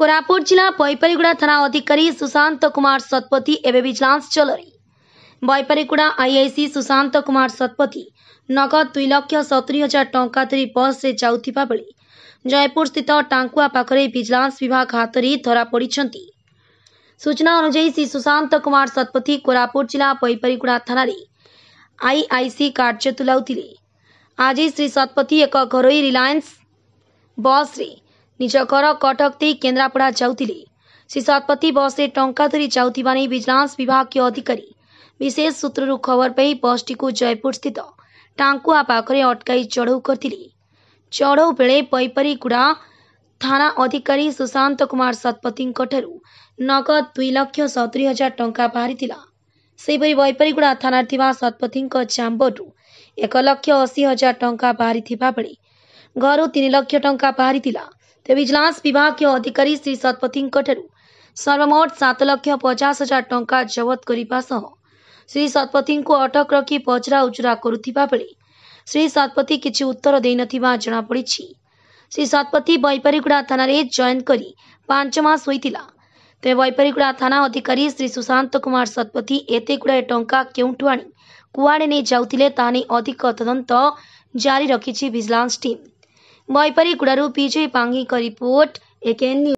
कोरापुट जिला बॉयपरीगुड़ा थाना अधिकारी सुशांत कुमार सतपथी एवं विजिलांस चल रही बयपरीगुड़ा आईआईसी सुशांत कुमार सतपथी ନଗଦ ଦୁଇ ଲକ୍ଷ ସତୁରି ହଜାର ଟଙ୍କା ଧରି ବସ୍ରେ ଯାଉଥିବା ବେଳେ ଜୟପୁରସ୍ଥିତ ଟାଙ୍କୁଆ ପାଖରେ ଭିଜିଲାନ୍ସ ବିଭାଗ ହାତରେ ଧରାପଡ଼ିଛନ୍ତି ସୂଚନା ଅନୁଯାୟୀ ଶ୍ରୀ ସୁଶାନ୍ତ କୁମାର ଶତପଥୀ କୋରାପୁଟ ଜିଲ୍ଲା ବୈପାରିଗୁଡ଼ା ଥାନାରେ ଆଇଆଇସି କାର୍ଯ୍ୟ ତୁଲାଉଥିଲେ ଆଜି ଶ୍ରୀ ଶତପଥୀ ଏକ ଘରୋଇ ରିଲାଏନ୍ସ ବସ୍ରେ ନିଜ ଘର କଟକ ଦେଇ କେନ୍ଦ୍ରାପଡ଼ା ଯାଉଥିଲେ ସେ ଶତପଥୀ ବସ୍ରେ ଟଙ୍କା ଧରି ଯାଉଥିବାନେଇ ଭିଜିଲାନ୍ସ ବିଭାଗୀୟ ଅଧିକାରୀ ବିଶେଷ ସୂତ୍ରରୁ ଖବର ପାଇ ବସ୍ଟିକୁ ଜୟପୁରସ୍ଥିତ ଟାଙ୍କୁଆ ପାଖରେ ଅଟକାଇ ଚଢ଼ଉ କରିଥିଲେ ଚଢ଼ଉ ବେଳେ ପୈପାରିଗୁଡ଼ା ଥାନା ଅଧିକାରୀ ସୁଶାନ୍ତ କୁମାର ଶତପଥୀଙ୍କଠାରୁ ନଗଦ ଦୁଇ ଲକ୍ଷ ସତୁରି ହଜାର ଟଙ୍କା ବାହାରିଥିଲା ସେହିପରି ବୈପାରିଗୁଡ଼ା ଥାନାରେ ଥିବା ଶତପଥୀଙ୍କ ଚାମ୍ବରରୁ ଏକ ଲକ୍ଷ ଅଶୀ ହଜାର ଟଙ୍କା ବାହାରିଥିବା ବେଳେ ଘରୁ ତିନି ଲକ୍ଷ ଟଙ୍କା ବାହାରିଥିଲା તે વિજિલાન્સ વિભાગીય ଅଧିକାରୀ ଶ୍ରୀ ଶତପଥୀଙ୍କଠାରୁ ସର୍ବମୋଟ ସାତ ଲକ୍ଷ ପଚାଶ ହଜାର ଟଙ୍କା ଜବତ କରିବା ସହ ଶ୍ରୀ ଶତପଥୀଙ୍କୁ ଅଟକ ରଖି ପଚରା ଉଚରା କରୁଥିବା ବେଳେ ଶ୍ରୀ ଶତପଥୀ କିଛି ଉତ୍ତର ଦେଇନଥିବା ଜଣାପଡ଼ିଛି ଶ୍ରୀ ଶତପଥୀ ବୈପାରିଗୁଡ଼ା ଥାନାରେ ଜଏନ୍ କରି ପାଞ୍ଚ ମାସ ହୋଇଥିଲା ତେବେ ବୈପାରିଗୁଡ଼ା ଥାନା ଅଧିକାରୀ ଶ୍ରୀ ସୁଶାନ୍ତ କୁମାର ଶତପଥୀ ଏତେ ଗୁଡ଼ାଏ ଟଙ୍କା କେଉଁଠୁ ଆଣି କୁଆଡ଼େ ନେଇ ଯାଉଥିଲେ ତାହା ନେଇ ଅଧିକ ତଦନ୍ତ ଜାରି ରଖିଛି ଭିଜିଲାନ୍ସ ଟିମ୍ मैपारीडार पिजे पाङीको रिपोर्ट एकेन्यू